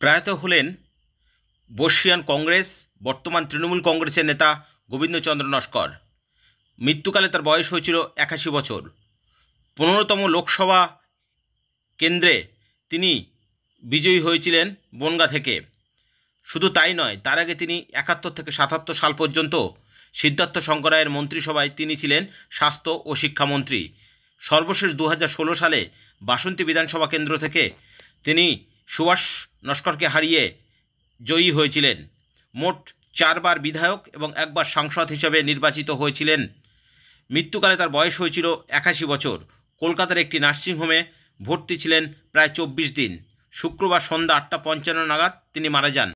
প্রয়াত হলেন বর্ষিয়ান কংগ্রেস বর্তমান তৃণমূল কংগ্রেসের নেতা গোবিন্দচন্দ্র নস্কর মৃত্যুকালে তার বয়স হয়েছিল একাশি বছর পনেরোতম লোকসভা কেন্দ্রে তিনি বিজয়ী হয়েছিলেন বনগা থেকে শুধু তাই নয় তার আগে তিনি একাত্তর থেকে সাতাত্তর সাল পর্যন্ত সিদ্ধার্থ শঙ্করায়ের মন্ত্রিসভায় তিনি ছিলেন স্বাস্থ্য ও শিক্ষামন্ত্রী সর্বশেষ দু সালে বাসন্তী বিধানসভা কেন্দ্র থেকে তিনি সুভাষ নস্করকে হারিয়ে জয়ী হয়েছিলেন মোট চারবার বিধায়ক এবং একবার সাংসদ হিসেবে নির্বাচিত হয়েছিলেন মৃত্যুকালে তার বয়স হয়েছিল একাশি বছর কলকাতার একটি নার্সিংহোমে ভর্তি ছিলেন প্রায় চব্বিশ দিন শুক্রবার সন্ধ্যা আটটা পঞ্চান্ন নাগাদ তিনি মারা যান